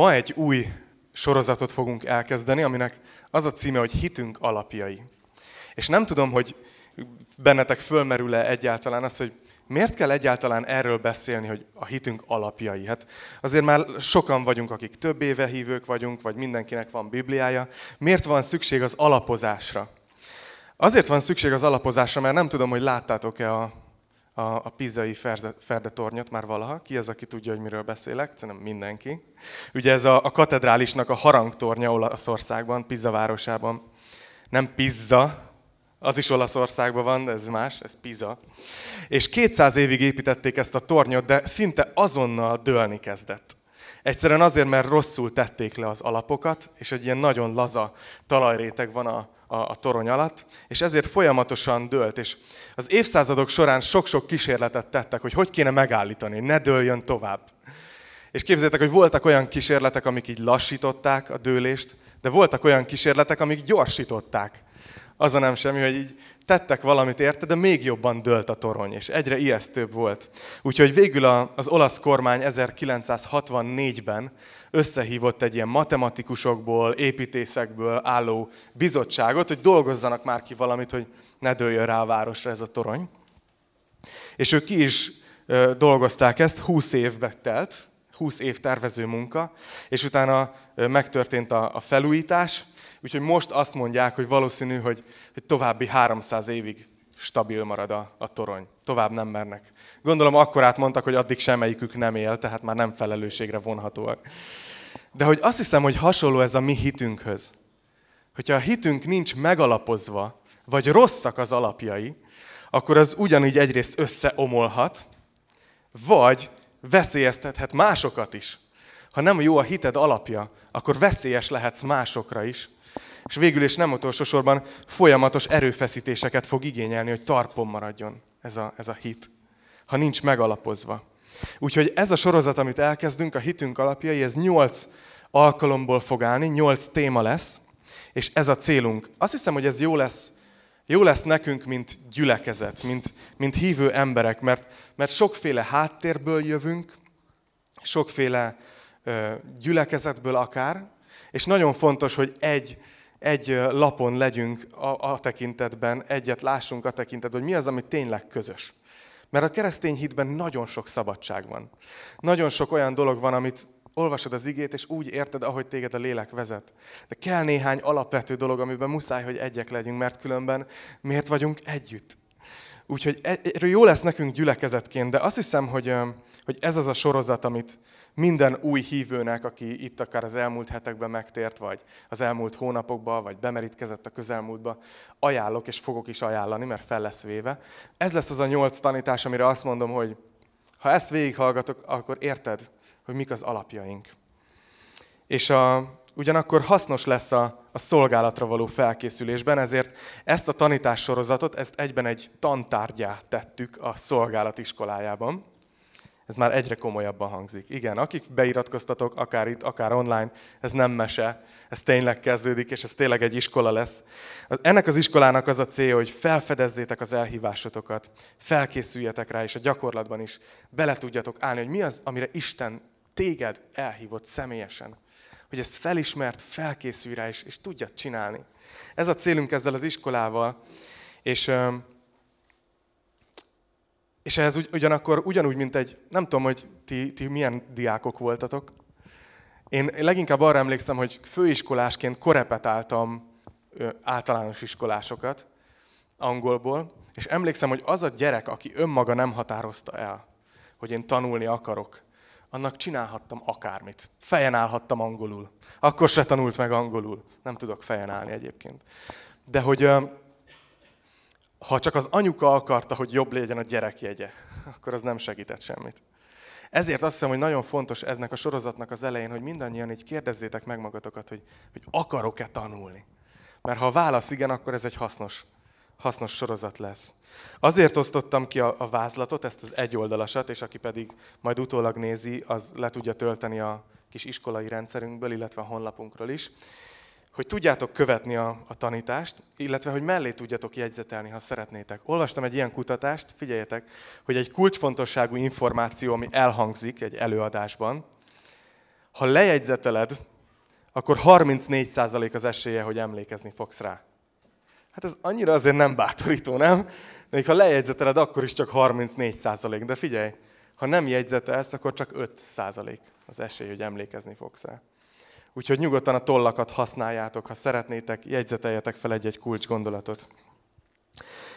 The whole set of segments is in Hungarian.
Ma egy új sorozatot fogunk elkezdeni, aminek az a címe, hogy Hitünk alapjai. És nem tudom, hogy bennetek fölmerül-e egyáltalán az, hogy miért kell egyáltalán erről beszélni, hogy a hitünk alapjai? Hát azért már sokan vagyunk, akik több éve hívők vagyunk, vagy mindenkinek van Bibliája. Miért van szükség az alapozásra? Azért van szükség az alapozásra, mert nem tudom, hogy láttátok-e a a, a pizai ferdetornyot már valaha. Ki az, aki tudja, hogy miről beszélek? Nem mindenki. Ugye ez a, a katedrálisnak a harangtornya Olaszországban, Pizza városában. Nem Pizza, az is Olaszországban van, de ez más, ez pizza És 200 évig építették ezt a tornyot, de szinte azonnal dőlni kezdett. Egyszerűen azért, mert rosszul tették le az alapokat, és egy ilyen nagyon laza talajréteg van a, a, a torony alatt, és ezért folyamatosan dőlt. És az évszázadok során sok-sok kísérletet tettek, hogy hogy kéne megállítani, hogy ne dőljön tovább. És képzeljétek, hogy voltak olyan kísérletek, amik így lassították a dőlést, de voltak olyan kísérletek, amik gyorsították az a nem semmi, hogy így tettek valamit érte, de még jobban dőlt a torony, és egyre ijesztőbb volt. Úgyhogy végül az olasz kormány 1964-ben összehívott egy ilyen matematikusokból, építészekből álló bizottságot, hogy dolgozzanak már ki valamit, hogy ne dőljön rá a városra ez a torony. És ők ki is dolgozták ezt, 20 évbe telt, 20 év tervező munka, és utána megtörtént a felújítás, Úgyhogy most azt mondják, hogy valószínű, hogy, hogy további 300 évig stabil marad a, a torony. Tovább nem mernek. Gondolom akkorát mondtak, hogy addig semmelyikük nem él, tehát már nem felelősségre vonhatóak. De hogy azt hiszem, hogy hasonló ez a mi hitünkhöz. Hogyha a hitünk nincs megalapozva, vagy rosszak az alapjai, akkor az ugyanígy egyrészt összeomolhat, vagy veszélyeztethet másokat is. Ha nem jó a hited alapja, akkor veszélyes lehetsz másokra is, és végül és nem utolsó sorban folyamatos erőfeszítéseket fog igényelni, hogy tarpon maradjon ez a, ez a hit, ha nincs megalapozva. Úgyhogy ez a sorozat, amit elkezdünk, a hitünk alapjai, ez nyolc alkalomból fog állni, nyolc téma lesz, és ez a célunk. Azt hiszem, hogy ez jó lesz, jó lesz nekünk, mint gyülekezet, mint, mint hívő emberek, mert, mert sokféle háttérből jövünk, sokféle ö, gyülekezetből akár, és nagyon fontos, hogy egy egy lapon legyünk a, a tekintetben, egyet lássunk a tekintetben, hogy mi az, ami tényleg közös. Mert a keresztény hitben nagyon sok szabadság van. Nagyon sok olyan dolog van, amit olvasod az igét, és úgy érted, ahogy téged a lélek vezet. De kell néhány alapvető dolog, amiben muszáj, hogy egyek legyünk, mert különben miért vagyunk együtt? Úgyhogy e, erről jó lesz nekünk gyülekezetként, de azt hiszem, hogy, hogy ez az a sorozat, amit, minden új hívőnek, aki itt akár az elmúlt hetekben megtért, vagy az elmúlt hónapokban, vagy bemerítkezett a közelmúltba, ajánlok, és fogok is ajánlani, mert fel lesz véve. Ez lesz az a nyolc tanítás, amire azt mondom, hogy ha ezt végighallgatok, akkor érted, hogy mik az alapjaink. És a, ugyanakkor hasznos lesz a, a szolgálatra való felkészülésben, ezért ezt a tanítássorozatot, ezt egyben egy tantárgyá tettük a szolgálatiskolájában. iskolájában ez már egyre komolyabban hangzik. Igen, akik beiratkoztatok, akár itt, akár online, ez nem mese, ez tényleg kezdődik, és ez tényleg egy iskola lesz. Ennek az iskolának az a célja, hogy felfedezzétek az elhívásotokat, felkészüljetek rá, és a gyakorlatban is bele tudjatok állni, hogy mi az, amire Isten téged elhívott személyesen. Hogy ezt felismert, felkészülj rá, és, és tudjad csinálni. Ez a célunk ezzel az iskolával, és és ez ugyanakkor ugyanúgy, mint egy, nem tudom, hogy ti, ti milyen diákok voltatok. Én leginkább arra emlékszem, hogy főiskolásként korepetáltam általános iskolásokat angolból, és emlékszem, hogy az a gyerek, aki önmaga nem határozta el, hogy én tanulni akarok, annak csinálhattam akármit. Fejen állhattam angolul. Akkor se tanult meg angolul. Nem tudok fejen állni egyébként. De hogy ha csak az anyuka akarta, hogy jobb legyen a gyerekjegye, akkor az nem segített semmit. Ezért azt hiszem, hogy nagyon fontos eznek a sorozatnak az elején, hogy mindannyian így kérdezzétek meg magatokat, hogy, hogy akarok-e tanulni. Mert ha a válasz igen, akkor ez egy hasznos, hasznos sorozat lesz. Azért osztottam ki a, a vázlatot, ezt az egyoldalasat, és aki pedig majd utólag nézi, az le tudja tölteni a kis iskolai rendszerünkből, illetve a honlapunkról is hogy tudjátok követni a, a tanítást, illetve hogy mellé tudjatok jegyzetelni, ha szeretnétek. Olvastam egy ilyen kutatást, figyeljetek, hogy egy kulcsfontosságú információ, ami elhangzik egy előadásban, ha lejegyzeteled, akkor 34% az esélye, hogy emlékezni fogsz rá. Hát ez annyira azért nem bátorító, nem? Még ha lejegyzeteled, akkor is csak 34%, de figyelj, ha nem jegyzetelsz, akkor csak 5% az esély, hogy emlékezni fogsz rá. Úgyhogy nyugodtan a tollakat használjátok, ha szeretnétek, jegyzeteljetek fel egy-egy kulcs gondolatot.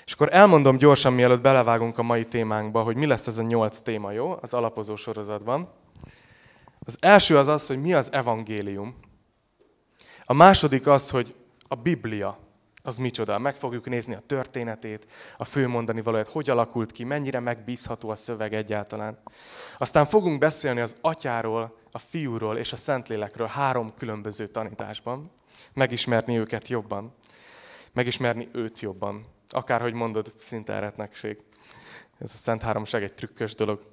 És akkor elmondom gyorsan, mielőtt belevágunk a mai témánkba, hogy mi lesz ez a nyolc téma, jó? Az alapozó sorozatban. Az első az az, hogy mi az evangélium. A második az, hogy a Biblia, az micsoda. Meg fogjuk nézni a történetét, a főmondani valóját, hogy alakult ki, mennyire megbízható a szöveg egyáltalán. Aztán fogunk beszélni az atyáról, a fiúról és a Szentlélekről három különböző tanításban, megismerni őket jobban, megismerni őt jobban. Akárhogy mondod, szinte eretnekség. Ez a Szent Háromság egy trükkös dolog.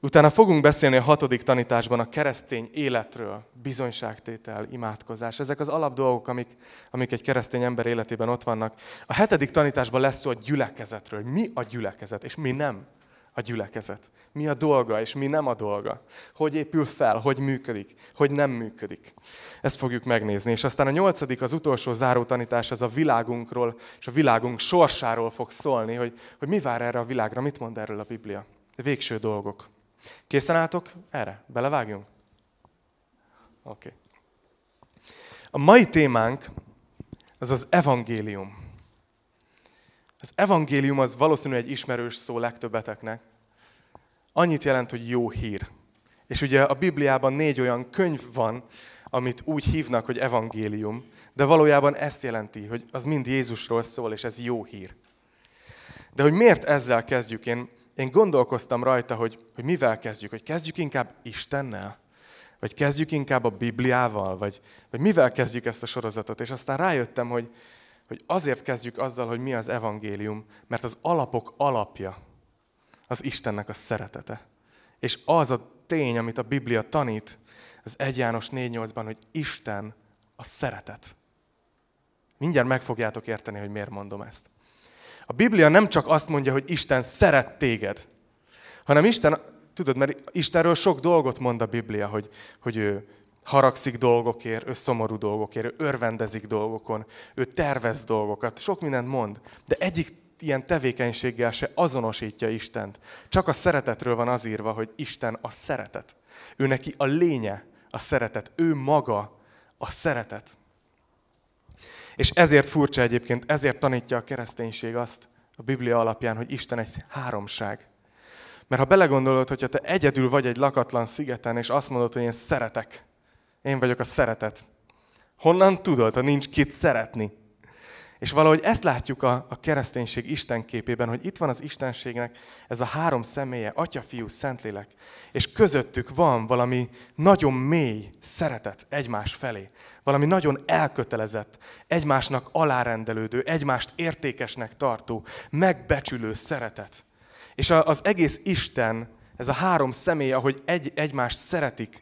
Utána fogunk beszélni a hatodik tanításban a keresztény életről, bizonyságtétel, imádkozás. Ezek az alap dolgok, amik, amik egy keresztény ember életében ott vannak. A hetedik tanításban lesz szó a gyülekezetről. Mi a gyülekezet, és mi nem a gyülekezet. Mi a dolga, és mi nem a dolga. Hogy épül fel, hogy működik, hogy nem működik. Ezt fogjuk megnézni. És aztán a nyolcadik, az utolsó záró tanítás az a világunkról, és a világunk sorsáról fog szólni, hogy, hogy mi vár erre a világra, mit mond erről a Biblia. Végső dolgok. Készen álltok erre? Belevágjunk? Oké. Okay. A mai témánk az az evangélium. Az evangélium az valószínűleg egy ismerős szó legtöbbeteknek. Annyit jelent, hogy jó hír. És ugye a Bibliában négy olyan könyv van, amit úgy hívnak, hogy evangélium, de valójában ezt jelenti, hogy az mind Jézusról szól, és ez jó hír. De hogy miért ezzel kezdjük? Én, én gondolkoztam rajta, hogy, hogy mivel kezdjük. Hogy kezdjük inkább Istennel? Vagy kezdjük inkább a Bibliával? Vagy, vagy mivel kezdjük ezt a sorozatot? És aztán rájöttem, hogy, hogy azért kezdjük azzal, hogy mi az evangélium, mert az alapok alapja az Istennek a szeretete. És az a tény, amit a Biblia tanít, az 1 János 4.8-ban, hogy Isten a szeretet. Mindjárt meg fogjátok érteni, hogy miért mondom ezt. A Biblia nem csak azt mondja, hogy Isten szeret téged, hanem Isten, tudod, mert Istenről sok dolgot mond a Biblia, hogy, hogy ő haragszik dolgokért, ő szomorú dolgokért, ő örvendezik dolgokon, ő tervez dolgokat, sok mindent mond, de egyik ilyen tevékenységgel se azonosítja Istent. Csak a szeretetről van az írva, hogy Isten a szeretet. Ő neki a lénye a szeretet, ő maga a szeretet. És ezért furcsa egyébként, ezért tanítja a kereszténység azt a Biblia alapján, hogy Isten egy háromság. Mert ha belegondolod, hogyha te egyedül vagy egy lakatlan szigeten, és azt mondod, hogy én szeretek, én vagyok a szeretet. Honnan tudod, ha nincs kit szeretni? És valahogy ezt látjuk a, a kereszténység Isten képében, hogy itt van az Istenségnek ez a három személye, Atya, Fiú, Szentlélek, és közöttük van valami nagyon mély szeretet egymás felé, valami nagyon elkötelezett, egymásnak alárendelődő, egymást értékesnek tartó, megbecsülő szeretet. És a, az egész Isten, ez a három személy, ahogy egy, egymást szeretik,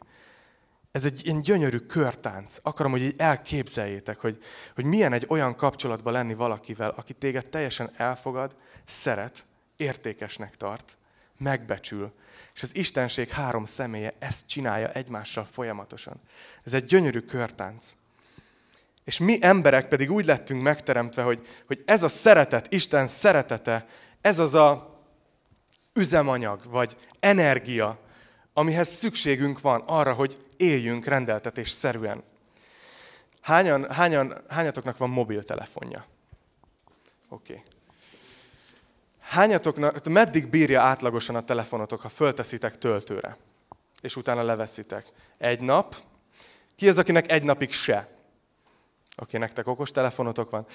ez egy ilyen gyönyörű körtánc. Akarom, hogy így elképzeljétek, hogy, hogy milyen egy olyan kapcsolatban lenni valakivel, aki téged teljesen elfogad, szeret, értékesnek tart, megbecsül. És az Istenség három személye ezt csinálja egymással folyamatosan. Ez egy gyönyörű körtánc. És mi emberek pedig úgy lettünk megteremtve, hogy, hogy ez a szeretet, Isten szeretete, ez az a üzemanyag, vagy energia, amihez szükségünk van arra, hogy éljünk rendeltetés szerűen. Hányan, hányan, hányatoknak van mobiltelefonja? Oké. Okay. Hányatoknak, meddig bírja átlagosan a telefonotok, ha fölteszitek töltőre, és utána leveszitek? Egy nap. Ki az, akinek egy napig se? Oké, okay, nektek okos telefonotok van.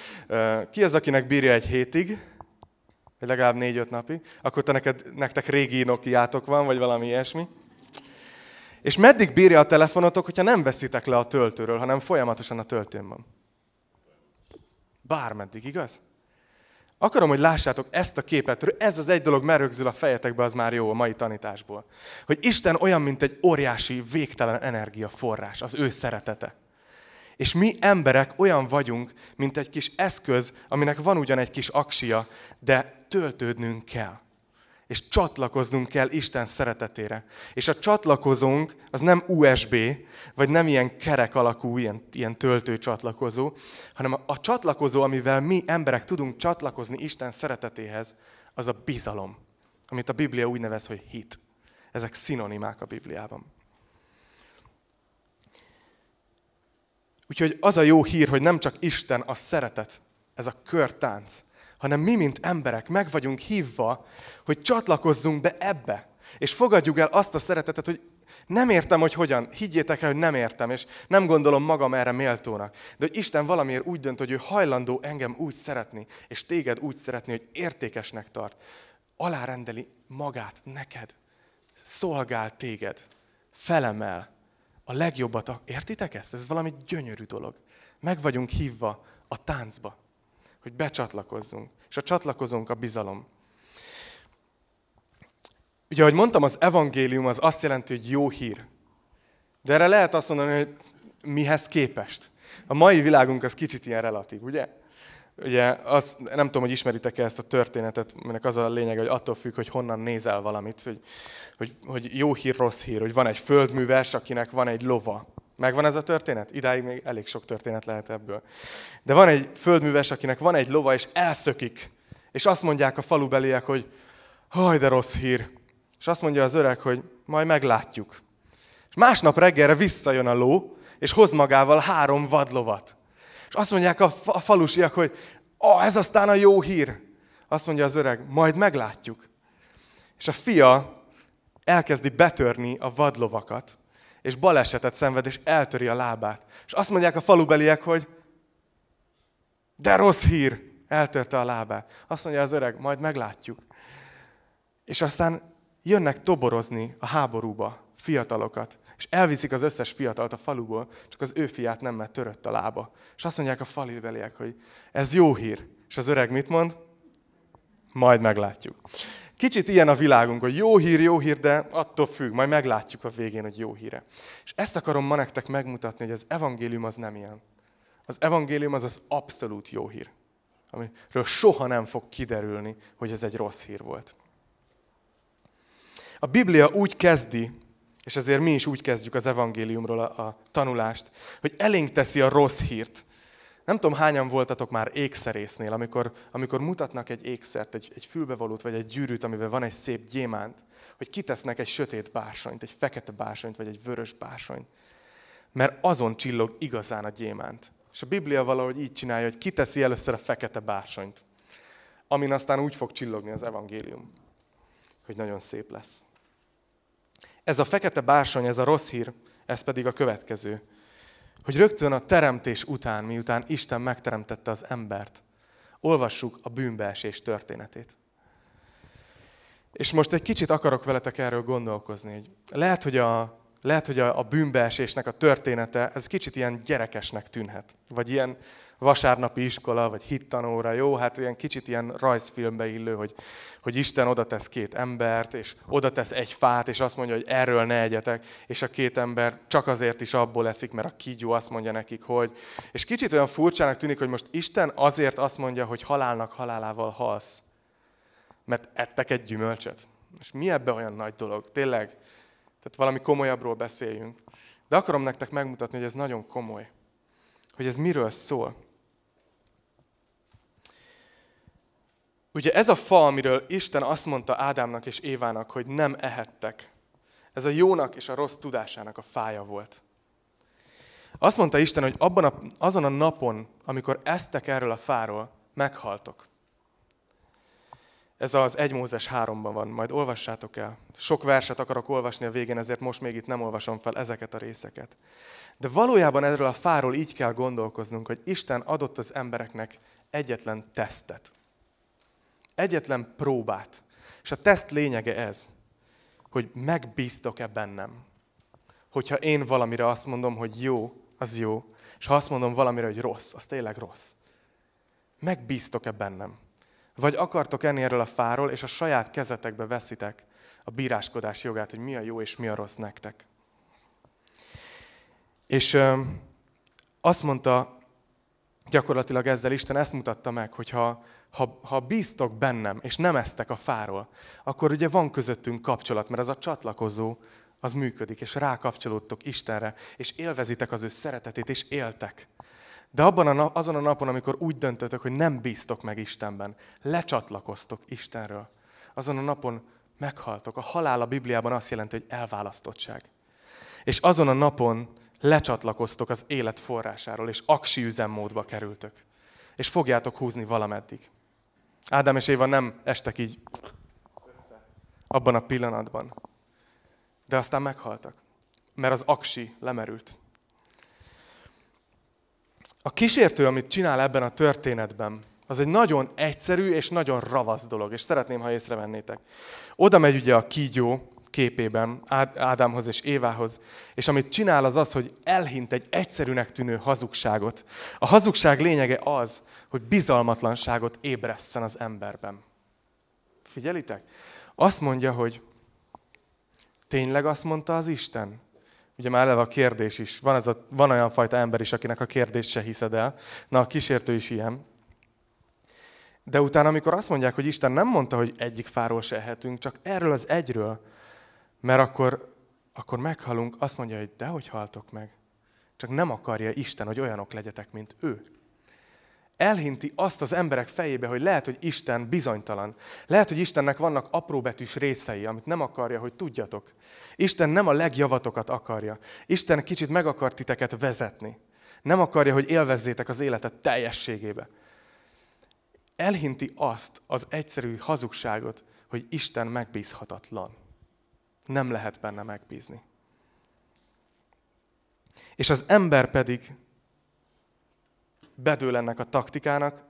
Ki az, akinek bírja egy hétig? Vagy legalább négy-öt napig? Akkor te neked, nektek régi nokiátok van, vagy valami ilyesmi? És meddig bírja a telefonotok, hogyha nem veszitek le a töltőről, hanem folyamatosan a töltőn van? Bármeddig, igaz? Akarom, hogy lássátok ezt a képet, ez az egy dolog merögzül a fejetekbe, az már jó a mai tanításból. Hogy Isten olyan, mint egy óriási, végtelen energiaforrás, az ő szeretete. És mi emberek olyan vagyunk, mint egy kis eszköz, aminek van ugyan egy kis aksia, de töltődnünk kell és csatlakoznunk kell Isten szeretetére. És a csatlakozónk az nem USB, vagy nem ilyen kerek alakú, ilyen, ilyen töltő csatlakozó, hanem a, a csatlakozó, amivel mi emberek tudunk csatlakozni Isten szeretetéhez, az a bizalom, amit a Biblia úgy nevez, hogy hit. Ezek szinonimák a Bibliában. Úgyhogy az a jó hír, hogy nem csak Isten a szeretet, ez a körtánc, hanem mi, mint emberek, meg vagyunk hívva, hogy csatlakozzunk be ebbe, és fogadjuk el azt a szeretetet, hogy nem értem, hogy hogyan. Higgyétek el, hogy nem értem, és nem gondolom magam erre méltónak. De hogy Isten valamiért úgy dönt, hogy ő hajlandó engem úgy szeretni, és téged úgy szeretni, hogy értékesnek tart. Alárendeli magát neked. Szolgál téged. Felemel. A legjobbat. Értitek ezt? Ez valami gyönyörű dolog. Meg vagyunk hívva a táncba hogy becsatlakozzunk. És a csatlakozónk a bizalom. Ugye, ahogy mondtam, az evangélium az azt jelenti, hogy jó hír. De erre lehet azt mondani, hogy mihez képest. A mai világunk az kicsit ilyen relatív, ugye? Ugye, azt, nem tudom, hogy ismeritek-e ezt a történetet, aminek az a lényeg, hogy attól függ, hogy honnan nézel valamit, hogy, hogy, hogy jó hír, rossz hír, hogy van egy földműves, akinek van egy lova. Megvan ez a történet? Idáig még elég sok történet lehet ebből. De van egy földműves, akinek van egy lova, és elszökik. És azt mondják a falubeliek, hogy haj, de rossz hír. És azt mondja az öreg, hogy majd meglátjuk. És másnap reggelre visszajön a ló, és hoz magával három vadlovat. És azt mondják a, fa- a falusiak, hogy oh, ez aztán a jó hír. Azt mondja az öreg, majd meglátjuk. És a fia elkezdi betörni a vadlovakat, és balesetet szenved, és eltöri a lábát. És azt mondják a falubeliek, hogy de rossz hír, eltörte a lábát. Azt mondja az öreg, majd meglátjuk. És aztán jönnek toborozni a háborúba fiatalokat, és elviszik az összes fiatalt a faluból, csak az ő fiát nem, mert törött a lába. És azt mondják a falubeliek, hogy ez jó hír. És az öreg mit mond? Majd meglátjuk. Kicsit ilyen a világunk, hogy jó hír, jó hír, de attól függ, majd meglátjuk a végén, hogy jó híre. És ezt akarom ma nektek megmutatni, hogy az evangélium az nem ilyen. Az evangélium az az abszolút jó hír, amiről soha nem fog kiderülni, hogy ez egy rossz hír volt. A Biblia úgy kezdi, és ezért mi is úgy kezdjük az evangéliumról a, a tanulást, hogy elénk teszi a rossz hírt, nem tudom, hányan voltatok már ékszerésznél, amikor, amikor mutatnak egy ékszert, egy, egy fülbevalót, vagy egy gyűrűt, amiben van egy szép gyémánt, hogy kitesznek egy sötét bársonyt, egy fekete bársonyt, vagy egy vörös bársonyt. Mert azon csillog igazán a gyémánt. És a Biblia valahogy így csinálja, hogy kiteszi először a fekete bársonyt, amin aztán úgy fog csillogni az evangélium, hogy nagyon szép lesz. Ez a fekete bársony, ez a rossz hír, ez pedig a következő hogy rögtön a teremtés után, miután Isten megteremtette az embert, olvassuk a bűnbeesés történetét. És most egy kicsit akarok veletek erről gondolkozni, hogy lehet, hogy a lehet, hogy a, a bűnbeesésnek a története, ez kicsit ilyen gyerekesnek tűnhet. Vagy ilyen vasárnapi iskola, vagy hittanóra, jó? Hát ilyen kicsit ilyen rajzfilmbe illő, hogy, hogy Isten oda tesz két embert, és oda tesz egy fát, és azt mondja, hogy erről ne egyetek, és a két ember csak azért is abból leszik, mert a kígyó azt mondja nekik, hogy... És kicsit olyan furcsának tűnik, hogy most Isten azért azt mondja, hogy halálnak halálával halsz, mert ettek egy gyümölcsöt. És mi ebbe olyan nagy dolog? Tényleg? Tehát valami komolyabbról beszéljünk. De akarom nektek megmutatni, hogy ez nagyon komoly. Hogy ez miről szól. Ugye ez a fa, amiről Isten azt mondta Ádámnak és Évának, hogy nem ehettek. Ez a jónak és a rossz tudásának a fája volt. Azt mondta Isten, hogy abban a, azon a napon, amikor eztek erről a fáról, meghaltok. Ez az 1 Mózes 3-ban van, majd olvassátok el. Sok verset akarok olvasni a végén, ezért most még itt nem olvasom fel ezeket a részeket. De valójában erről a fáról így kell gondolkoznunk, hogy Isten adott az embereknek egyetlen tesztet. Egyetlen próbát. És a teszt lényege ez, hogy megbíztok-e bennem. Hogyha én valamire azt mondom, hogy jó, az jó, és ha azt mondom valamire, hogy rossz, az tényleg rossz. Megbíztok-e bennem? Vagy akartok enni erről a fáról, és a saját kezetekbe veszitek a bíráskodás jogát, hogy mi a jó és mi a rossz nektek. És ö, azt mondta, gyakorlatilag ezzel Isten ezt mutatta meg, hogy ha, ha, ha bíztok bennem, és nem eztek a fáról, akkor ugye van közöttünk kapcsolat, mert ez a csatlakozó az működik, és rákapcsolódtok Istenre, és élvezitek az ő szeretetét, és éltek. De abban a nap, azon a napon, amikor úgy döntötök, hogy nem bíztok meg Istenben, lecsatlakoztok Istenről, azon a napon meghaltok. A halál a Bibliában azt jelenti, hogy elválasztottság. És azon a napon lecsatlakoztok az élet forrásáról, és aksi üzemmódba kerültök. És fogjátok húzni valameddig. Ádám és Éva nem estek így össze abban a pillanatban. De aztán meghaltak, mert az aksi lemerült a kísértő, amit csinál ebben a történetben, az egy nagyon egyszerű és nagyon ravasz dolog, és szeretném, ha észrevennétek. Oda megy ugye a kígyó képében Ádámhoz és Évához, és amit csinál az az, hogy elhint egy egyszerűnek tűnő hazugságot. A hazugság lényege az, hogy bizalmatlanságot ébresszen az emberben. Figyelitek? Azt mondja, hogy tényleg azt mondta az Isten? Ugye már eleve a kérdés is. Van, ez a, van olyan fajta ember is, akinek a kérdést se hiszed el. Na, a kísértő is ilyen. De utána, amikor azt mondják, hogy Isten nem mondta, hogy egyik fáról se ehetünk, csak erről az egyről, mert akkor, akkor meghalunk, azt mondja, hogy dehogy haltok meg. Csak nem akarja Isten, hogy olyanok legyetek, mint ő elhinti azt az emberek fejébe, hogy lehet, hogy Isten bizonytalan. Lehet, hogy Istennek vannak apróbetűs részei, amit nem akarja, hogy tudjatok. Isten nem a legjavatokat akarja. Isten kicsit meg akar titeket vezetni. Nem akarja, hogy élvezzétek az életet teljességébe. Elhinti azt az egyszerű hazugságot, hogy Isten megbízhatatlan. Nem lehet benne megbízni. És az ember pedig bedől ennek a taktikának,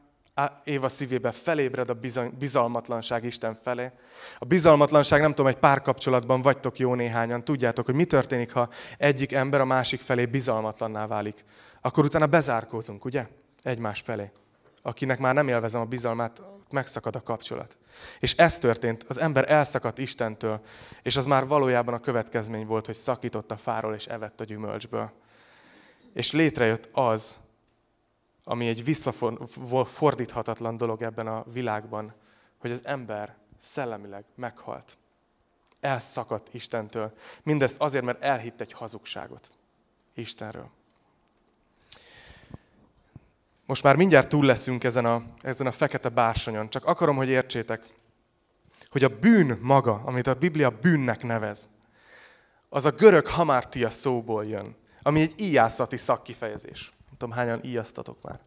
Éva szívébe felébred a bizalmatlanság Isten felé. A bizalmatlanság, nem tudom, egy párkapcsolatban vagytok jó néhányan, tudjátok, hogy mi történik, ha egyik ember a másik felé bizalmatlanná válik. Akkor utána bezárkózunk, ugye? Egymás felé. Akinek már nem élvezem a bizalmát, megszakad a kapcsolat. És ez történt, az ember elszakadt Istentől, és az már valójában a következmény volt, hogy szakított a fáról és evett a gyümölcsből. És létrejött az, ami egy visszafordíthatatlan dolog ebben a világban, hogy az ember szellemileg meghalt. Elszakadt Istentől. mindez azért, mert elhitt egy hazugságot Istenről. Most már mindjárt túl leszünk ezen a, ezen a fekete bársonyon. Csak akarom, hogy értsétek, hogy a bűn maga, amit a Biblia bűnnek nevez, az a görög hamártia szóból jön, ami egy íjászati szakkifejezés tudom hányan íjasztatok már.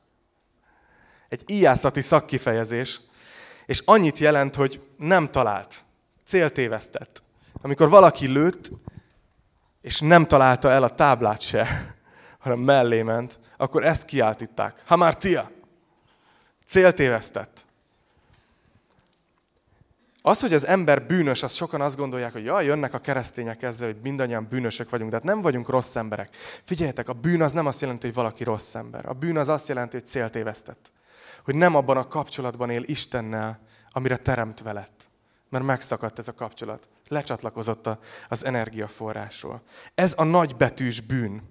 Egy íjászati szakkifejezés, és annyit jelent, hogy nem talált, céltévesztett. Amikor valaki lőtt, és nem találta el a táblát se, hanem mellé ment, akkor ezt kiáltitták. Hamartia! Céltévesztett. Az, hogy az ember bűnös, azt sokan azt gondolják, hogy jaj, jönnek a keresztények ezzel, hogy mindannyian bűnösök vagyunk, de hát nem vagyunk rossz emberek. Figyeljetek, a bűn az nem azt jelenti, hogy valaki rossz ember. A bűn az azt jelenti, hogy céltévesztett. Hogy nem abban a kapcsolatban él Istennel, amire teremt lett. Mert megszakadt ez a kapcsolat. Lecsatlakozott az energiaforrásról. Ez a nagybetűs bűn.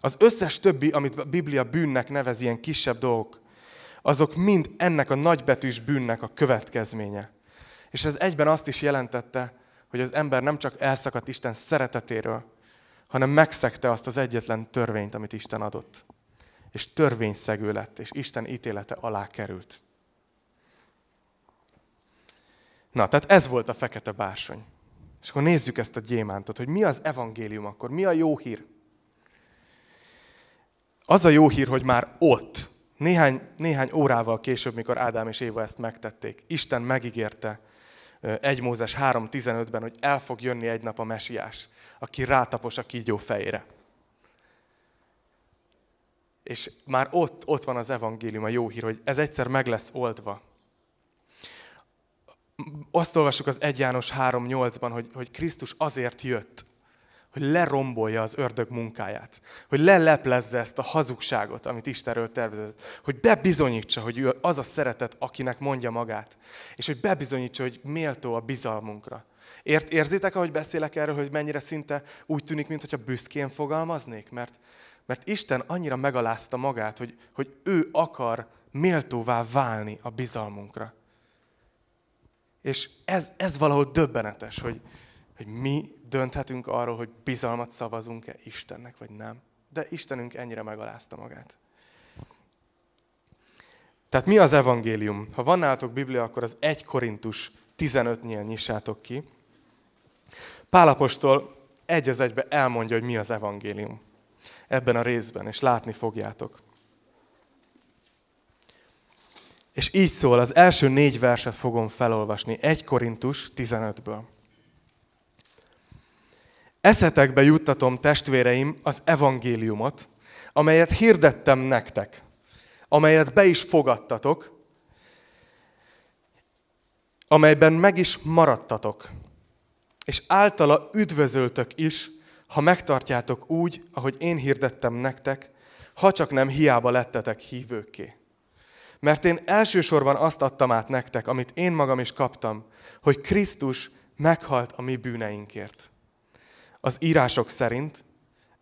Az összes többi, amit a Biblia bűnnek nevez, ilyen kisebb dolgok, azok mind ennek a nagybetűs bűnnek a következménye. És ez egyben azt is jelentette, hogy az ember nem csak elszakadt Isten szeretetéről, hanem megszegte azt az egyetlen törvényt, amit Isten adott. És törvényszegő lett, és Isten ítélete alá került. Na, tehát ez volt a fekete bársony. És akkor nézzük ezt a gyémántot, hogy mi az evangélium akkor, mi a jó hír. Az a jó hír, hogy már ott, néhány, néhány órával később, mikor Ádám és Éva ezt megtették, Isten megígérte, 1 Mózes 3.15-ben, hogy el fog jönni egy nap a mesiás, aki rátapos a kígyó fejére. És már ott, ott van az evangélium, a jó hír, hogy ez egyszer meg lesz oldva. Azt olvassuk az 1 János 3.8-ban, hogy, hogy Krisztus azért jött, hogy lerombolja az ördög munkáját, hogy leleplezze ezt a hazugságot, amit Istenről tervezett, hogy bebizonyítsa, hogy ő az a szeretet, akinek mondja magát, és hogy bebizonyítsa, hogy méltó a bizalmunkra. Ért, érzitek, ahogy beszélek erről, hogy mennyire szinte úgy tűnik, mintha büszkén fogalmaznék? Mert, mert Isten annyira megalázta magát, hogy, hogy ő akar méltóvá válni a bizalmunkra. És ez, ez valahol döbbenetes, hogy, hogy mi dönthetünk arról, hogy bizalmat szavazunk-e Istennek, vagy nem. De Istenünk ennyire megalázta magát. Tehát mi az evangélium? Ha van nálatok Biblia, akkor az 1 Korintus 15-nél nyissátok ki. Pálapostól egy az egybe elmondja, hogy mi az evangélium ebben a részben, és látni fogjátok. És így szól, az első négy verset fogom felolvasni, 1 Korintus 15-ből. Eszetekbe juttatom, testvéreim, az evangéliumot, amelyet hirdettem nektek, amelyet be is fogadtatok, amelyben meg is maradtatok, és általa üdvözöltök is, ha megtartjátok úgy, ahogy én hirdettem nektek, ha csak nem hiába lettetek hívőkké. Mert én elsősorban azt adtam át nektek, amit én magam is kaptam, hogy Krisztus meghalt a mi bűneinkért az írások szerint,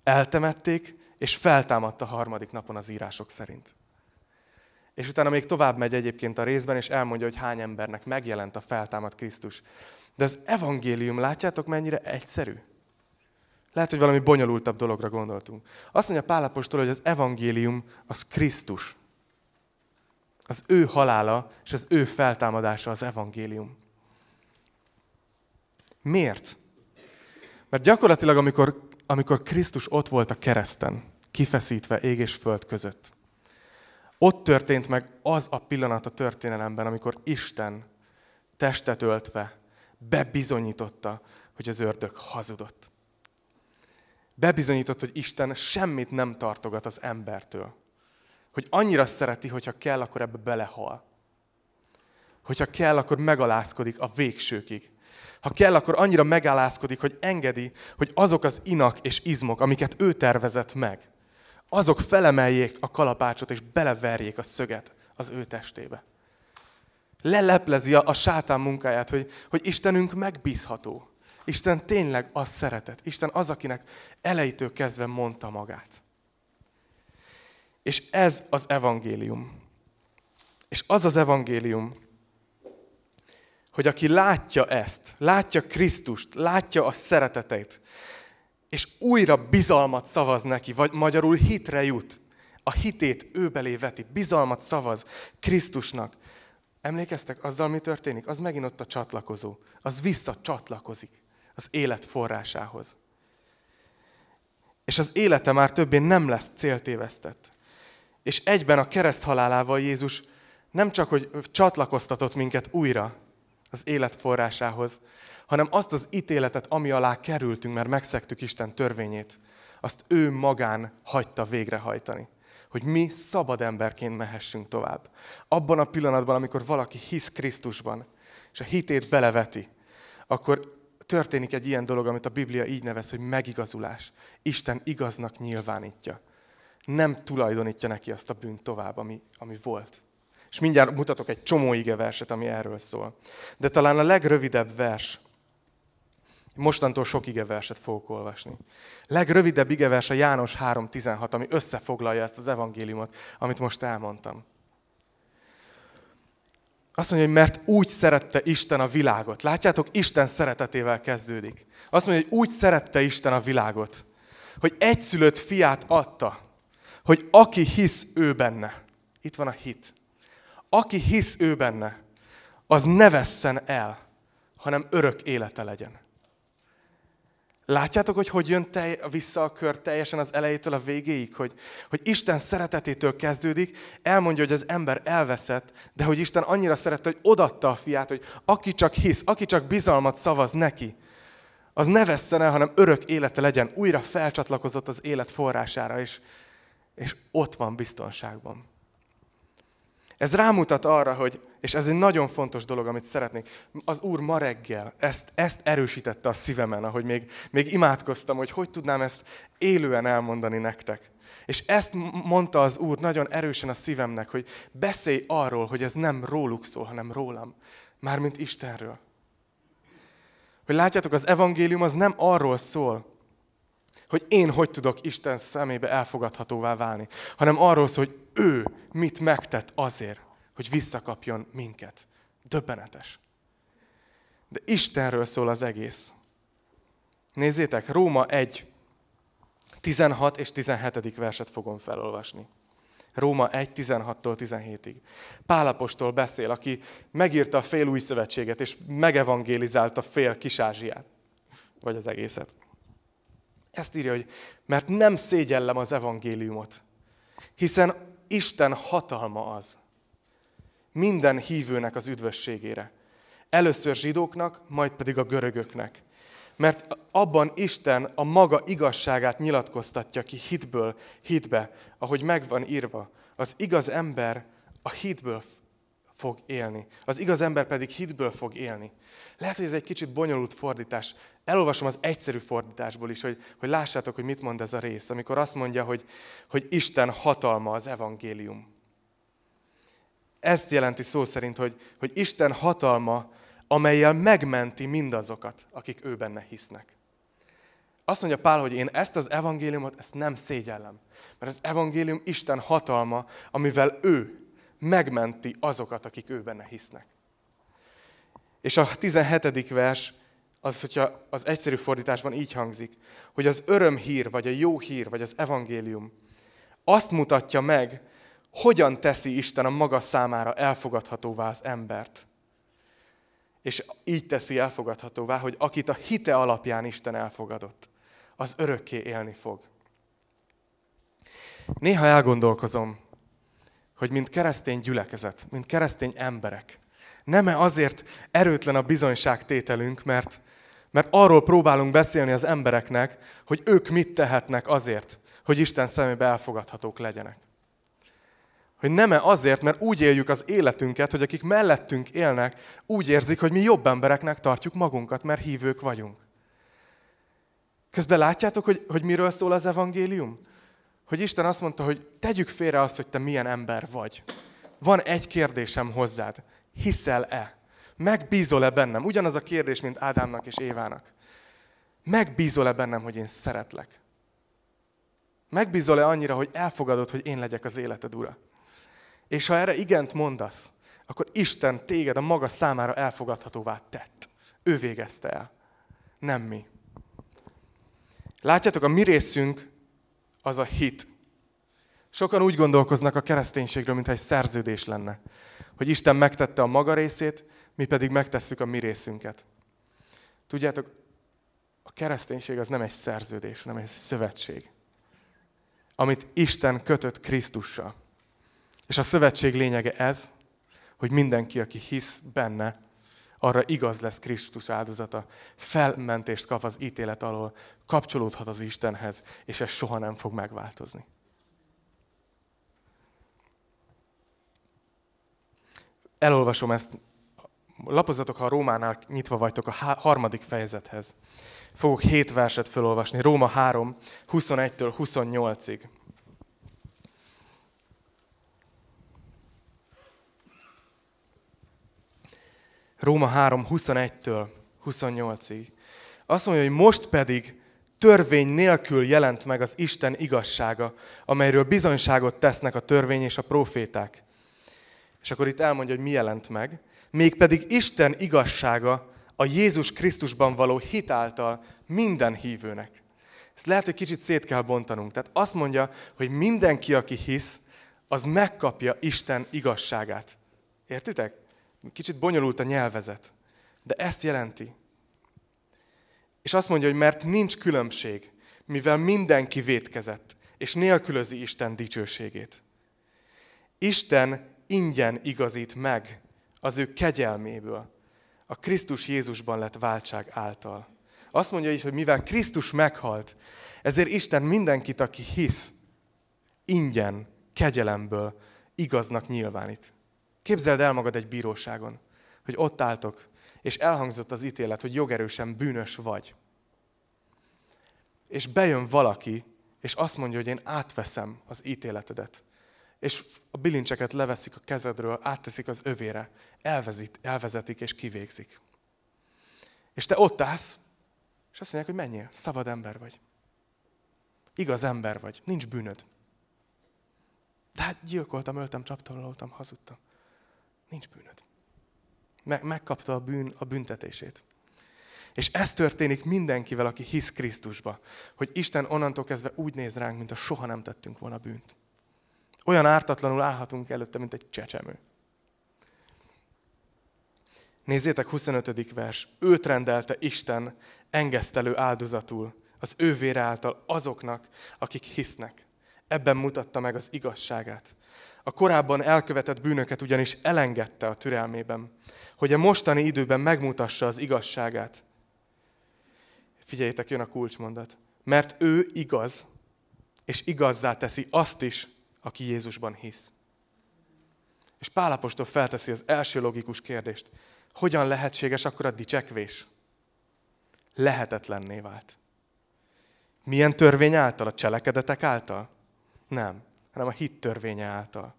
eltemették, és feltámadta a harmadik napon az írások szerint. És utána még tovább megy egyébként a részben, és elmondja, hogy hány embernek megjelent a feltámadt Krisztus. De az evangélium, látjátok mennyire egyszerű? Lehet, hogy valami bonyolultabb dologra gondoltunk. Azt mondja Pálapostól, hogy az evangélium az Krisztus. Az ő halála és az ő feltámadása az evangélium. Miért? Mert gyakorlatilag, amikor, amikor Krisztus ott volt a kereszten, kifeszítve ég és föld között, ott történt meg az a pillanat a történelemben, amikor Isten testet öltve bebizonyította, hogy az ördög hazudott. Bebizonyított, hogy Isten semmit nem tartogat az embertől. Hogy annyira szereti, hogyha kell, akkor ebbe belehal. Hogyha kell, akkor megalázkodik a végsőkig. Ha kell, akkor annyira megalázkodik, hogy engedi, hogy azok az inak és izmok, amiket ő tervezett meg, azok felemeljék a kalapácsot és beleverjék a szöget az ő testébe. Leleplezi a, a sátán munkáját, hogy, hogy Istenünk megbízható. Isten tényleg az szeretet. Isten az, akinek elejtő kezdve mondta magát. És ez az evangélium. És az az evangélium, hogy aki látja ezt, látja Krisztust, látja a szereteteit, és újra bizalmat szavaz neki, vagy magyarul hitre jut, a hitét ő belé veti, bizalmat szavaz Krisztusnak. Emlékeztek azzal, mi történik? Az megint ott a csatlakozó. Az visszacsatlakozik az élet forrásához. És az élete már többé nem lesz céltévesztett. És egyben a kereszthalálával Jézus nem csak, hogy csatlakoztatott minket újra, az élet forrásához, hanem azt az ítéletet, ami alá kerültünk, mert megszektük Isten törvényét, azt ő magán hagyta végrehajtani. Hogy mi szabad emberként mehessünk tovább. Abban a pillanatban, amikor valaki hisz Krisztusban, és a hitét beleveti, akkor történik egy ilyen dolog, amit a Biblia így nevez, hogy megigazulás. Isten igaznak nyilvánítja. Nem tulajdonítja neki azt a bűnt tovább, ami, ami volt. És mindjárt mutatok egy csomó ige verset, ami erről szól. De talán a legrövidebb vers, mostantól sok ige verset fogok olvasni. Legrövidebb ige vers a János 3.16, ami összefoglalja ezt az evangéliumot, amit most elmondtam. Azt mondja, hogy mert úgy szerette Isten a világot. Látjátok, Isten szeretetével kezdődik. Azt mondja, hogy úgy szerette Isten a világot, hogy egyszülött fiát adta, hogy aki hisz ő benne. Itt van a hit. Aki hisz ő benne, az ne vesszen el, hanem örök élete legyen. Látjátok, hogy hogy jön telj, vissza a kör teljesen az elejétől a végéig, hogy, hogy Isten szeretetétől kezdődik, elmondja, hogy az ember elveszett, de hogy Isten annyira szerette, hogy odatta a fiát, hogy aki csak hisz, aki csak bizalmat szavaz neki, az ne vesszen el, hanem örök élete legyen, újra felcsatlakozott az élet forrására, és, és ott van biztonságban. Ez rámutat arra, hogy, és ez egy nagyon fontos dolog, amit szeretnék, az Úr ma reggel ezt, ezt erősítette a szívemen, ahogy még, még imádkoztam, hogy hogy tudnám ezt élően elmondani nektek. És ezt mondta az Úr nagyon erősen a szívemnek, hogy beszélj arról, hogy ez nem róluk szól, hanem rólam. Mármint Istenről. Hogy látjátok, az evangélium az nem arról szól, hogy én hogy tudok Isten szemébe elfogadhatóvá válni, hanem arról szól, hogy ő mit megtett azért, hogy visszakapjon minket. Döbbenetes. De Istenről szól az egész. Nézzétek, Róma 1, 16 és 17. verset fogom felolvasni. Róma 16 tól 17-ig. Pálapostól beszél, aki megírta a fél új szövetséget, és megevangélizálta fél kis Ázsiát, vagy az egészet. Ezt írja, hogy mert nem szégyellem az evangéliumot, hiszen Isten hatalma az minden hívőnek az üdvösségére. Először zsidóknak, majd pedig a görögöknek. Mert abban Isten a maga igazságát nyilatkoztatja ki hitből, hitbe, ahogy megvan írva. Az igaz ember a hitből fog élni. Az igaz ember pedig hitből fog élni. Lehet, hogy ez egy kicsit bonyolult fordítás. Elolvasom az egyszerű fordításból is, hogy, hogy lássátok, hogy mit mond ez a rész, amikor azt mondja, hogy, hogy Isten hatalma az evangélium. Ezt jelenti szó szerint, hogy, hogy Isten hatalma, amelyel megmenti mindazokat, akik ő benne hisznek. Azt mondja Pál, hogy én ezt az evangéliumot, ezt nem szégyellem. Mert az evangélium Isten hatalma, amivel ő megmenti azokat, akik ő benne hisznek. És a 17. vers az, hogyha az egyszerű fordításban így hangzik, hogy az örömhír, vagy a jó hír, vagy az evangélium azt mutatja meg, hogyan teszi Isten a maga számára elfogadhatóvá az embert. És így teszi elfogadhatóvá, hogy akit a hite alapján Isten elfogadott, az örökké élni fog. Néha elgondolkozom, hogy mint keresztény gyülekezet, mint keresztény emberek, nem-e azért erőtlen a bizonyságtételünk, mert, mert arról próbálunk beszélni az embereknek, hogy ők mit tehetnek azért, hogy Isten szemébe elfogadhatók legyenek. Hogy nem-e azért, mert úgy éljük az életünket, hogy akik mellettünk élnek, úgy érzik, hogy mi jobb embereknek tartjuk magunkat, mert hívők vagyunk. Közben látjátok, hogy, hogy miről szól az evangélium? hogy Isten azt mondta, hogy tegyük félre azt, hogy te milyen ember vagy. Van egy kérdésem hozzád. Hiszel-e? Megbízol-e bennem? Ugyanaz a kérdés, mint Ádámnak és Évának. Megbízol-e bennem, hogy én szeretlek? Megbízol-e annyira, hogy elfogadod, hogy én legyek az életed ura? És ha erre igent mondasz, akkor Isten téged a maga számára elfogadhatóvá tett. Ő végezte el, nem mi. Látjátok, a mi részünk az a hit. Sokan úgy gondolkoznak a kereszténységről, mintha egy szerződés lenne, hogy Isten megtette a maga részét, mi pedig megtesszük a mi részünket. Tudjátok, a kereszténység az nem egy szerződés, nem egy szövetség, amit Isten kötött Krisztussal. És a szövetség lényege ez, hogy mindenki, aki hisz benne, arra igaz lesz Krisztus áldozata. Felmentést kap az ítélet alól, kapcsolódhat az Istenhez, és ez soha nem fog megváltozni. Elolvasom ezt, lapozatok, ha a Rómánál nyitva vagytok a harmadik fejezethez. Fogok hét verset felolvasni, Róma 3, 21-től 28-ig. Róma 3, 21-től 28-ig. Azt mondja, hogy most pedig törvény nélkül jelent meg az Isten igazsága, amelyről bizonyságot tesznek a törvény és a proféták. És akkor itt elmondja, hogy mi jelent meg. Mégpedig Isten igazsága a Jézus Krisztusban való hitáltal minden hívőnek. Ezt lehet, hogy kicsit szét kell bontanunk. Tehát azt mondja, hogy mindenki, aki hisz, az megkapja Isten igazságát. Értitek? Kicsit bonyolult a nyelvezet, de ezt jelenti. És azt mondja, hogy mert nincs különbség, mivel mindenki vétkezett, és nélkülözi Isten dicsőségét. Isten ingyen igazít meg az ő kegyelméből, a Krisztus Jézusban lett váltság által. Azt mondja is, hogy mivel Krisztus meghalt, ezért Isten mindenkit, aki hisz, ingyen, kegyelemből igaznak nyilvánít. Képzeld el magad egy bíróságon, hogy ott álltok, és elhangzott az ítélet, hogy jogerősen bűnös vagy. És bejön valaki, és azt mondja, hogy én átveszem az ítéletedet. És a bilincseket leveszik a kezedről, átteszik az övére, elvezít, elvezetik és kivégzik. És te ott állsz, és azt mondják, hogy menjél, szabad ember vagy. Igaz ember vagy, nincs bűnöd. De hát gyilkoltam, öltem, csaptaloltam, hazudtam. Nincs bűnöd. Meg, megkapta a bűn a büntetését. És ez történik mindenkivel, aki hisz Krisztusba, hogy Isten onnantól kezdve úgy néz ránk, mint a soha nem tettünk volna bűnt. Olyan ártatlanul állhatunk előtte, mint egy csecsemő. Nézzétek, 25. vers. Őt rendelte Isten engesztelő áldozatul, az ő vére által azoknak, akik hisznek. Ebben mutatta meg az igazságát, a korábban elkövetett bűnöket ugyanis elengedte a türelmében, hogy a mostani időben megmutassa az igazságát. Figyeljétek, jön a kulcsmondat. Mert ő igaz, és igazzá teszi azt is, aki Jézusban hisz. És Pálapostól felteszi az első logikus kérdést. Hogyan lehetséges akkor a dicsekvés? Lehetetlenné vált. Milyen törvény által? A cselekedetek által? Nem hanem a hit törvénye által.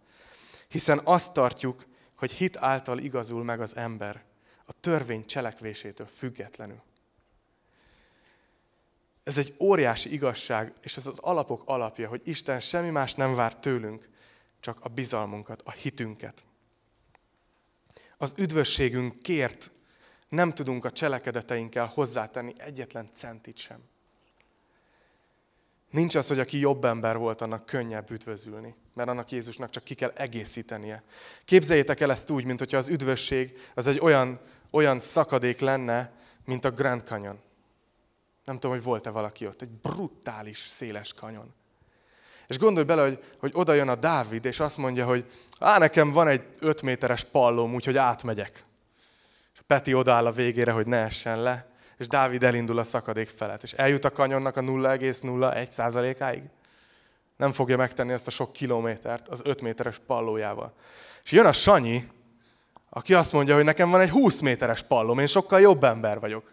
Hiszen azt tartjuk, hogy hit által igazul meg az ember, a törvény cselekvésétől függetlenül. Ez egy óriási igazság, és ez az alapok alapja, hogy Isten semmi más nem vár tőlünk, csak a bizalmunkat, a hitünket. Az üdvösségünk kért, nem tudunk a cselekedeteinkkel hozzátenni egyetlen centit sem. Nincs az, hogy aki jobb ember volt, annak könnyebb üdvözülni, mert annak Jézusnak csak ki kell egészítenie. Képzeljétek el ezt úgy, mint az üdvösség az egy olyan, olyan szakadék lenne, mint a Grand Canyon. Nem tudom, hogy volt-e valaki ott. Egy brutális, széles kanyon. És gondolj bele, hogy, hogy oda jön a Dávid, és azt mondja, hogy á, nekem van egy 5 méteres pallóm, úgyhogy átmegyek. És Peti odáll a végére, hogy ne essen le és Dávid elindul a szakadék felett, és eljut a kanyonnak a 0,01%-áig. Nem fogja megtenni ezt a sok kilométert az 5 méteres pallójával. És jön a Sanyi, aki azt mondja, hogy nekem van egy 20 méteres pallom, én sokkal jobb ember vagyok.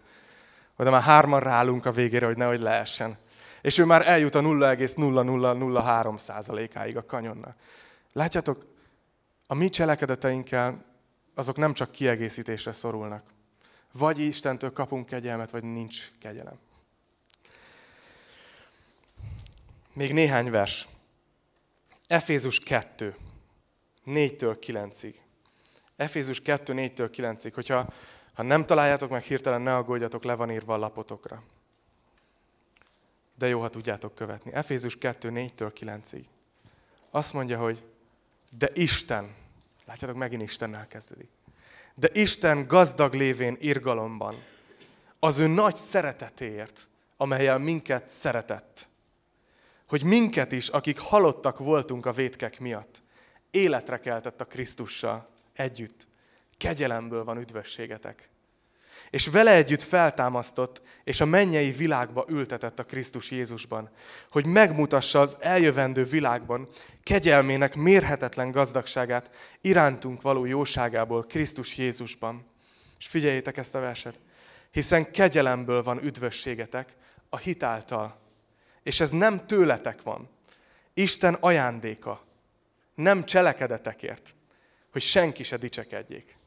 Oda már hárman rálunk a végére, hogy nehogy leessen. És ő már eljut a 0,0003 áig a kanyonnak. Látjátok, a mi cselekedeteinkkel azok nem csak kiegészítésre szorulnak, vagy Istentől kapunk kegyelmet, vagy nincs kegyelem. Még néhány vers. Efézus 2, 4-től 9-ig. Efézus 2, 4-től 9-ig. Hogyha ha nem találjátok meg hirtelen, ne aggódjatok, le van írva a lapotokra. De jó, ha tudjátok követni. Efézus 2, 4-től 9-ig. Azt mondja, hogy de Isten, látjátok, megint Istennel kezdődik de Isten gazdag lévén irgalomban, az ő nagy szeretetéért, amelyel minket szeretett. Hogy minket is, akik halottak voltunk a vétkek miatt, életre keltett a Krisztussal együtt. Kegyelemből van üdvösségetek és vele együtt feltámasztott, és a mennyei világba ültetett a Krisztus Jézusban, hogy megmutassa az eljövendő világban kegyelmének mérhetetlen gazdagságát irántunk való jóságából Krisztus Jézusban. És figyeljétek ezt a verset. Hiszen kegyelemből van üdvösségetek a hitáltal. És ez nem tőletek van. Isten ajándéka. Nem cselekedetekért, hogy senki se dicsekedjék.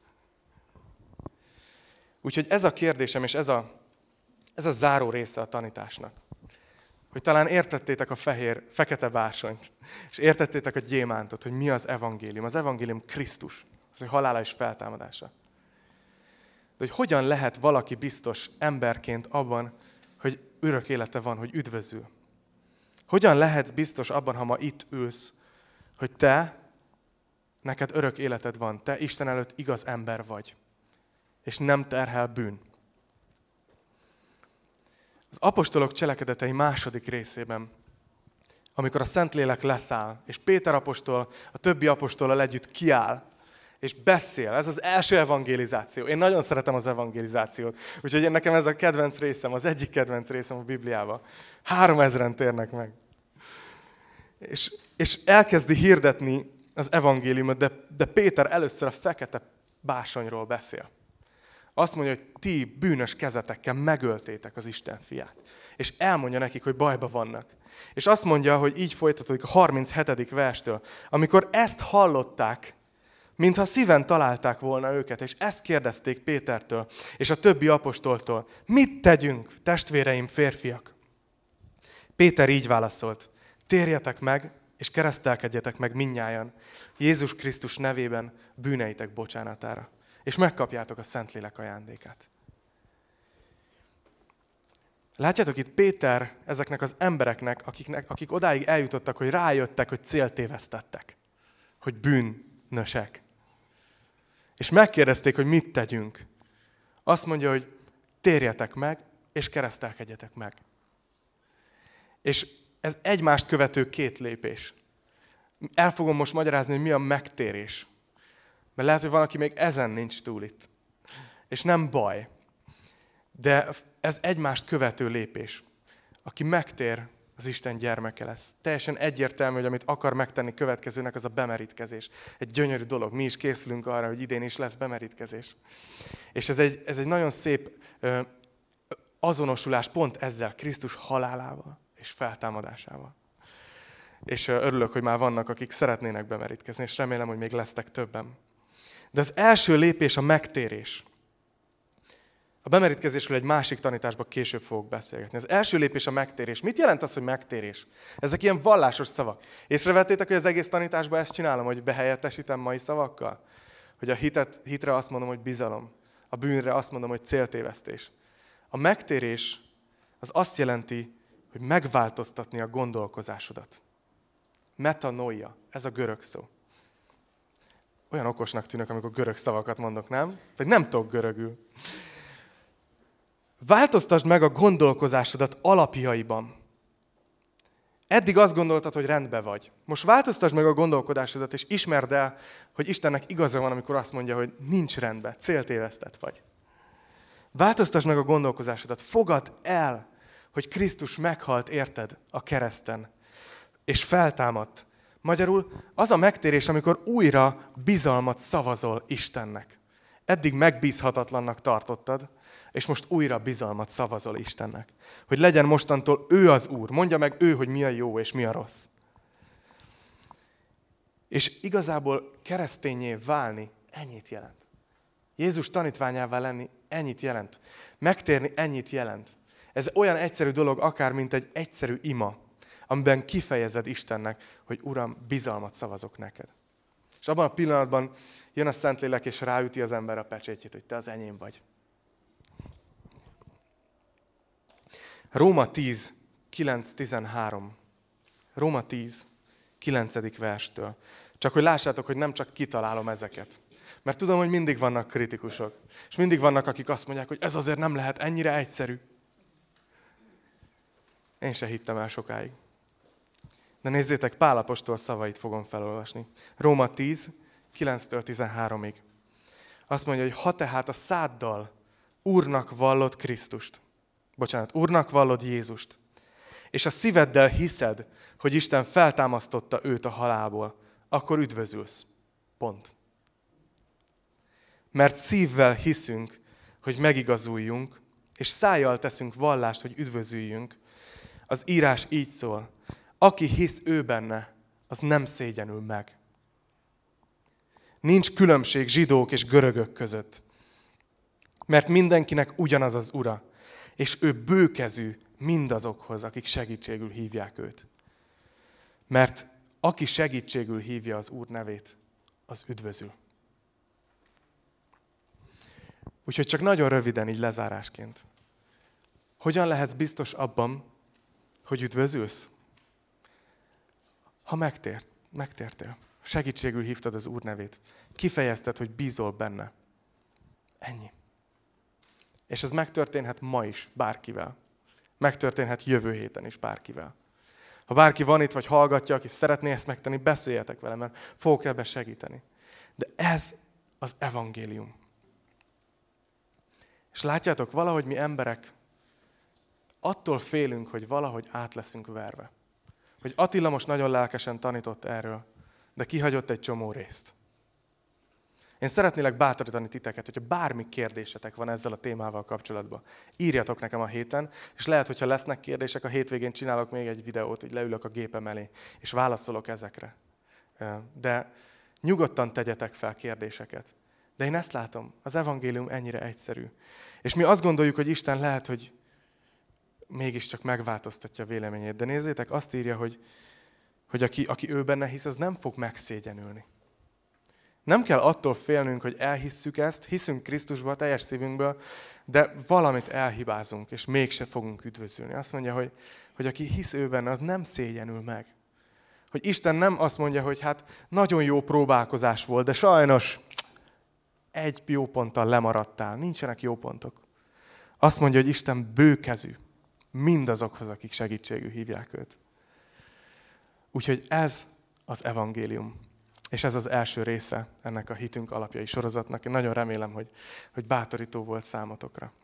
Úgyhogy ez a kérdésem, és ez a, ez a záró része a tanításnak. Hogy talán értettétek a fehér, fekete bársonyt, és értettétek a gyémántot, hogy mi az evangélium. Az evangélium Krisztus, az egy halála és feltámadása. De hogy hogyan lehet valaki biztos emberként abban, hogy örök élete van, hogy üdvözül? Hogyan lehetsz biztos abban, ha ma itt ülsz, hogy te, neked örök életed van, te Isten előtt igaz ember vagy? és nem terhel bűn. Az apostolok cselekedetei második részében, amikor a Szentlélek leszáll, és Péter apostol a többi apostollal együtt kiáll, és beszél. Ez az első evangelizáció. Én nagyon szeretem az evangelizációt. Úgyhogy én nekem ez a kedvenc részem, az egyik kedvenc részem a Bibliában. Három ezren térnek meg. És, és elkezdi hirdetni az evangéliumot, de, de Péter először a fekete básonyról beszél. Azt mondja, hogy ti bűnös kezetekkel megöltétek az Isten fiát. És elmondja nekik, hogy bajba vannak. És azt mondja, hogy így folytatódik a 37. verstől. Amikor ezt hallották, mintha szíven találták volna őket, és ezt kérdezték Pétertől és a többi apostoltól. Mit tegyünk, testvéreim, férfiak? Péter így válaszolt. Térjetek meg, és keresztelkedjetek meg minnyájan Jézus Krisztus nevében bűneitek bocsánatára és megkapjátok a Szentlélek ajándékát. Látjátok itt Péter ezeknek az embereknek, akiknek, akik odáig eljutottak, hogy rájöttek, hogy céltévesztettek, hogy bűnösek. És megkérdezték, hogy mit tegyünk. Azt mondja, hogy térjetek meg, és keresztelkedjetek meg. És ez egymást követő két lépés. El fogom most magyarázni, hogy mi a megtérés. Mert lehet, hogy van, aki még ezen nincs túl itt. És nem baj. De ez egymást követő lépés. Aki megtér, az Isten gyermeke lesz. Teljesen egyértelmű, hogy amit akar megtenni következőnek, az a bemerítkezés. Egy gyönyörű dolog. Mi is készülünk arra, hogy idén is lesz bemerítkezés. És ez egy, ez egy nagyon szép ö, azonosulás pont ezzel, Krisztus halálával és feltámadásával. És örülök, hogy már vannak, akik szeretnének bemerítkezni, és remélem, hogy még lesztek többen. De az első lépés a megtérés. A bemerítkezésről egy másik tanításban később fogok beszélgetni. Az első lépés a megtérés. Mit jelent az, hogy megtérés? Ezek ilyen vallásos szavak. Észrevettétek, hogy az egész tanításban ezt csinálom, hogy behelyettesítem mai szavakkal? Hogy a hitet, hitre azt mondom, hogy bizalom. A bűnre azt mondom, hogy céltévesztés. A megtérés az azt jelenti, hogy megváltoztatni a gondolkozásodat. Metanoia, ez a görög szó. Olyan okosnak tűnök, amikor görög szavakat mondok, nem? Vagy nem tudok görögül. Változtasd meg a gondolkozásodat alapjaiban. Eddig azt gondoltad, hogy rendben vagy. Most változtasd meg a gondolkodásodat, és ismerd el, hogy Istennek igaza van, amikor azt mondja, hogy nincs rendben, céltévesztett vagy. Változtasd meg a gondolkozásodat, fogad el, hogy Krisztus meghalt, érted, a kereszten, és feltámadt, Magyarul az a megtérés, amikor újra bizalmat szavazol Istennek. Eddig megbízhatatlannak tartottad, és most újra bizalmat szavazol Istennek. Hogy legyen mostantól ő az Úr, mondja meg ő, hogy mi a jó és mi a rossz. És igazából keresztényé válni ennyit jelent. Jézus tanítványává lenni ennyit jelent. Megtérni ennyit jelent. Ez olyan egyszerű dolog, akár mint egy egyszerű ima amiben kifejezed Istennek, hogy Uram, bizalmat szavazok neked. És abban a pillanatban jön a Szentlélek, és ráüti az ember a pecsétjét, hogy te az enyém vagy. Róma 10, 9-13. Róma 10, 9. verstől. Csak hogy lássátok, hogy nem csak kitalálom ezeket. Mert tudom, hogy mindig vannak kritikusok. És mindig vannak, akik azt mondják, hogy ez azért nem lehet ennyire egyszerű. Én se hittem el sokáig. De nézzétek, Pálapostól szavait fogom felolvasni. Róma 10, 9-től 13-ig. Azt mondja, hogy ha tehát a száddal Úrnak vallod Krisztust, bocsánat, Úrnak vallod Jézust, és a szíveddel hiszed, hogy Isten feltámasztotta őt a halálból, akkor üdvözülsz. Pont. Mert szívvel hiszünk, hogy megigazuljunk, és szájjal teszünk vallást, hogy üdvözüljünk. Az írás így szól. Aki hisz ő benne, az nem szégyenül meg. Nincs különbség zsidók és görögök között, mert mindenkinek ugyanaz az ura, és ő bőkezű mindazokhoz, akik segítségül hívják őt. Mert aki segítségül hívja az Úr nevét, az üdvözül. Úgyhogy csak nagyon röviden, így lezárásként. Hogyan lehetsz biztos abban, hogy üdvözülsz? ha megtért, megtértél, segítségül hívtad az Úr nevét, kifejezted, hogy bízol benne. Ennyi. És ez megtörténhet ma is bárkivel. Megtörténhet jövő héten is bárkivel. Ha bárki van itt, vagy hallgatja, aki szeretné ezt megtenni, beszéljetek velem, mert fogok ebbe segíteni. De ez az evangélium. És látjátok, valahogy mi emberek attól félünk, hogy valahogy át leszünk verve hogy Attila most nagyon lelkesen tanított erről, de kihagyott egy csomó részt. Én szeretnélek bátorítani titeket, hogyha bármi kérdésetek van ezzel a témával kapcsolatban, írjatok nekem a héten, és lehet, hogyha lesznek kérdések, a hétvégén csinálok még egy videót, hogy leülök a gépem elé, és válaszolok ezekre. De nyugodtan tegyetek fel kérdéseket. De én ezt látom, az evangélium ennyire egyszerű. És mi azt gondoljuk, hogy Isten lehet, hogy mégiscsak megváltoztatja a véleményét. De nézzétek, azt írja, hogy, hogy aki, aki ő benne hisz, az nem fog megszégyenülni. Nem kell attól félnünk, hogy elhisszük ezt, hiszünk Krisztusba teljes szívünkből, de valamit elhibázunk, és mégse fogunk üdvözülni. Azt mondja, hogy, hogy aki hisz ő benne, az nem szégyenül meg. Hogy Isten nem azt mondja, hogy hát nagyon jó próbálkozás volt, de sajnos egy jó ponttal lemaradtál, nincsenek jó pontok. Azt mondja, hogy Isten bőkezű mindazokhoz, akik segítségű hívják őt. Úgyhogy ez az evangélium. És ez az első része ennek a hitünk alapjai sorozatnak. Én nagyon remélem, hogy, hogy bátorító volt számotokra.